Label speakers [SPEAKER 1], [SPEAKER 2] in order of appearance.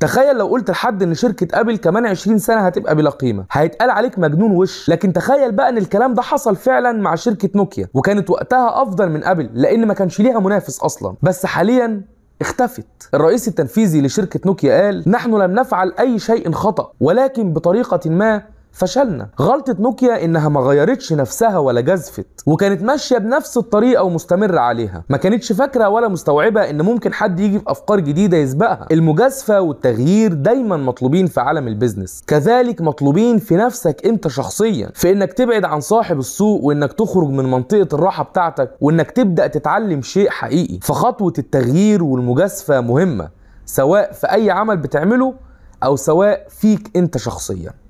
[SPEAKER 1] تخيل لو قلت لحد ان شركه ابل كمان 20 سنه هتبقى بلا قيمه هيتقال عليك مجنون وش لكن تخيل بقى ان الكلام ده حصل فعلا مع شركه نوكيا وكانت وقتها افضل من ابل لان ما كانش ليها منافس اصلا بس حاليا اختفت الرئيس التنفيذي لشركه نوكيا قال نحن لم نفعل اي شيء خطا ولكن بطريقه ما فشلنا غلطة نوكيا انها ما غيرتش نفسها ولا جزفت وكانت ماشية بنفس الطريقة ومستمرة عليها ما كانتش فاكرة ولا مستوعبة ان ممكن حد يجي بافكار جديدة يسبقها المجازفة والتغيير دايما مطلوبين في عالم البيزنس كذلك مطلوبين في نفسك انت شخصيا في انك تبعد عن صاحب السوق وانك تخرج من منطقة الراحة بتاعتك وانك تبدأ تتعلم شيء حقيقي فخطوة التغيير والمجازفة مهمة سواء في اي عمل بتعمله او سواء فيك انت شخصيا